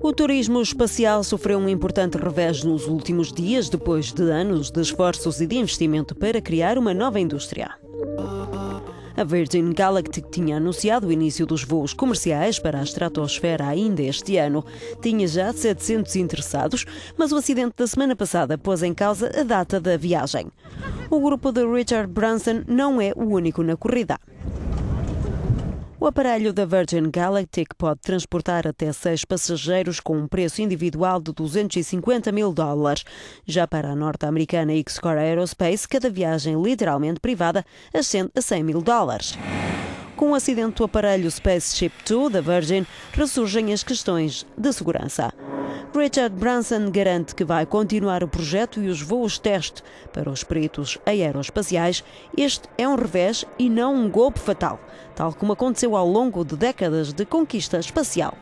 O turismo espacial sofreu um importante revés nos últimos dias, depois de anos de esforços e de investimento para criar uma nova indústria. A Virgin Galactic tinha anunciado o início dos voos comerciais para a estratosfera ainda este ano. Tinha já 700 interessados, mas o acidente da semana passada pôs em causa a data da viagem. O grupo de Richard Branson não é o único na corrida. O aparelho da Virgin Galactic pode transportar até seis passageiros com um preço individual de 250 mil dólares. Já para a norte-americana X-Core Aerospace, cada viagem literalmente privada ascende a 100 mil dólares. Com o acidente do aparelho Spaceship 2 da Virgin, ressurgem as questões de segurança. Richard Branson garante que vai continuar o projeto e os voos teste para os peritos aeroespaciais. Este é um revés e não um golpe fatal, tal como aconteceu ao longo de décadas de conquista espacial.